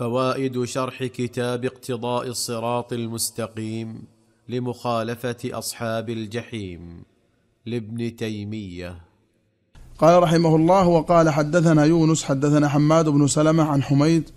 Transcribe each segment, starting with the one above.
فوائد شرح كتاب اقتضاء الصراط المستقيم لمخالفه اصحاب الجحيم لابن تيميه قال رحمه الله وقال حدثنا يونس حدثنا حماد بن سلمه عن حميد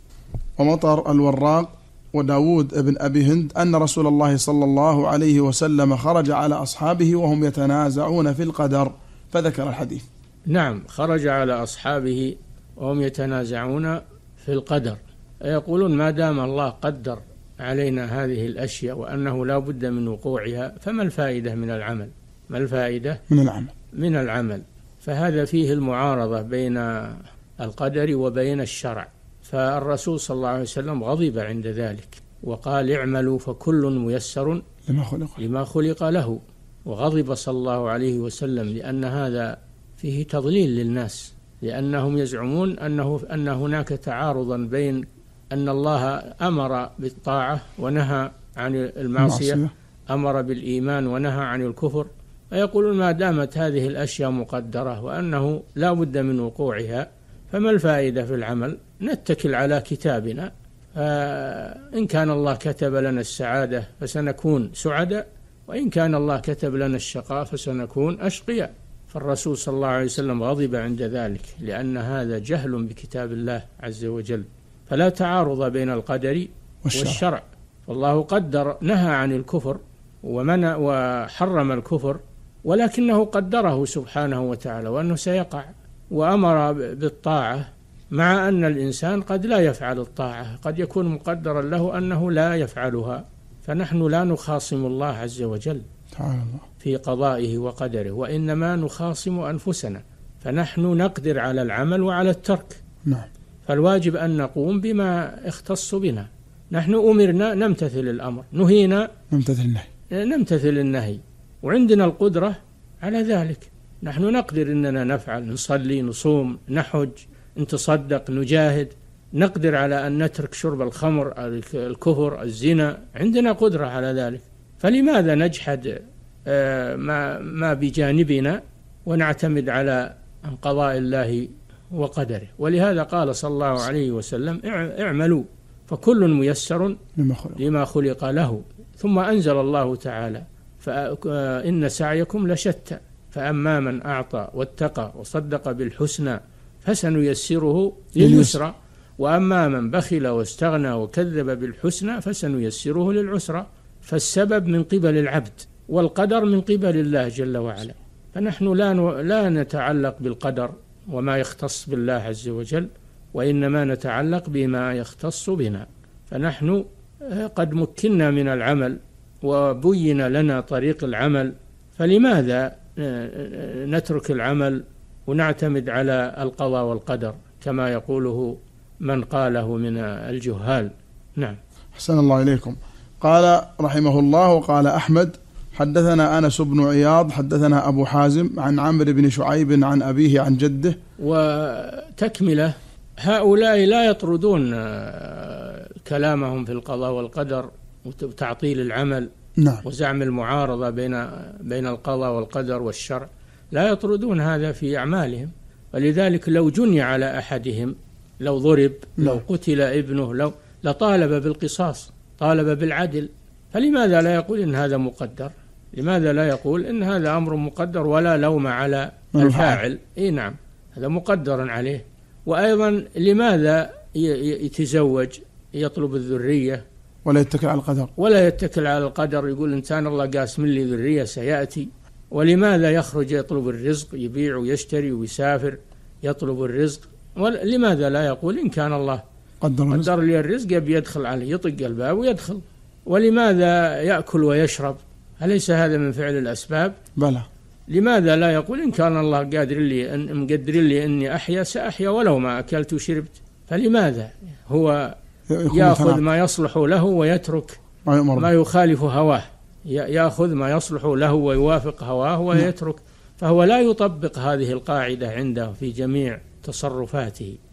ومطر الوراق وداود بن أبي هند أن رسول الله صلى الله عليه وسلم خرج على أصحابه وهم يتنازعون في القدر فذكر الحديث نعم خرج على أصحابه وهم يتنازعون في القدر يقولون ما دام الله قدر علينا هذه الأشياء وأنه لا بد من وقوعها فما الفائدة من العمل ما الفائدة من العمل من العمل فهذا فيه المعارضة بين القدر وبين الشرع فالرسول صلى الله عليه وسلم غضب عند ذلك وقال اعملوا فكل ميسر لما خلق لما خلق له وغضب صلى الله عليه وسلم لأن هذا فيه تضليل للناس لأنهم يزعمون أنه أن هناك تعارضا بين أن الله أمر بالطاعة ونهى عن المعصية المعصية. أمر بالإيمان ونهى عن الكفر فيقولون ما دامت هذه الأشياء مقدرة وأنه لا بد من وقوعها فما الفائدة في العمل نتكل على كتابنا إن كان الله كتب لنا السعادة فسنكون سعداء وإن كان الله كتب لنا الشقاء فسنكون أشقياء فالرسول صلى الله عليه وسلم غضب عند ذلك لأن هذا جهل بكتاب الله عز وجل فلا تعارض بين القدر والشرع, والشرع والله قدر نهى عن الكفر ومنع وحرم الكفر ولكنه قدره سبحانه وتعالى وأنه سيقع وأمر بالطاعة مع أن الإنسان قد لا يفعل الطاعة قد يكون مقدرا له أنه لا يفعلها فنحن لا نخاصم الله عز وجل في قضائه وقدره وإنما نخاصم أنفسنا فنحن نقدر على العمل وعلى الترك نعم فالواجب أن نقوم بما اختص بنا نحن أمرنا نمتثل الأمر نهينا نمتثل النهي أه، نمتثل النهي وعندنا القدرة على ذلك نحن نقدر أننا نفعل نصلي نصوم نحج نتصدق نجاهد نقدر على أن نترك شرب الخمر الكفر الزنا عندنا قدرة على ذلك فلماذا نجحد أه، ما ما بجانبنا ونعتمد على قضاء الله وقدره ولهذا قال صلى الله عليه وسلم اعملوا فكل ميسر لما خلق, لما خلق له ثم أنزل الله تعالى فإن سعيكم لشتى فأما من أعطى واتقى وصدق بالحسنى فسنيسره لليسرى وأما من بخل واستغنى وكذب بالحسنى فسنيسره للعسرى فالسبب من قبل العبد والقدر من قبل الله جل وعلا فنحن لا لا نتعلق بالقدر وما يختص بالله عز وجل وإنما نتعلق بما يختص بنا فنحن آه، قد مكنا من العمل وبين لنا طريق العمل فلماذا آه، آه، نترك العمل ونعتمد على القضاء والقدر كما يقوله من قاله من الجهال نعم أحسن الله إليكم قال رحمه الله قال أحمد حدثنا انس بن عياض حدثنا ابو حازم عن عمرو بن شعيب عن ابيه عن جده وتكمله هؤلاء لا يطردون آه، كلامهم في القضاء والقدر وتعطيل العمل نعم. وزعم المعارضه بين بين القضاء والقدر والشرع لا يطردون هذا في اعمالهم ولذلك لو جني على احدهم لو ضرب نعم. لو قتل ابنه لو لطالب بالقصاص طالب بالعدل فلماذا لا يقول ان هذا مقدر لماذا لا يقول إن هذا أمر مقدر ولا لوم على الفاعل إي نعم هذا مقدر عليه وأيضا لماذا يتزوج يطلب الذرية ولا يتكل على القدر ولا يتكل على القدر يقول إنسان الله قاسم لي ذرية سيأتي ولماذا يخرج يطلب الرزق يبيع ويشتري ويسافر يطلب الرزق لماذا لا يقول إن كان الله قدر, قدر لي الرزق يبي يدخل عليه يطق الباب ويدخل ولماذا يأكل ويشرب أليس هذا من فعل الأسباب بلى لماذا لا يقول إن كان الله قادر لي أن مقدر لي أني أحيا سأحيا ولو ما أكلت وشربت فلماذا هو يأخذ ما يصلح له ويترك ما, ما يخالف هواه يأخذ ما يصلح له ويوافق هواه ويترك نعم. فهو لا يطبق هذه القاعدة عنده في جميع تصرفاته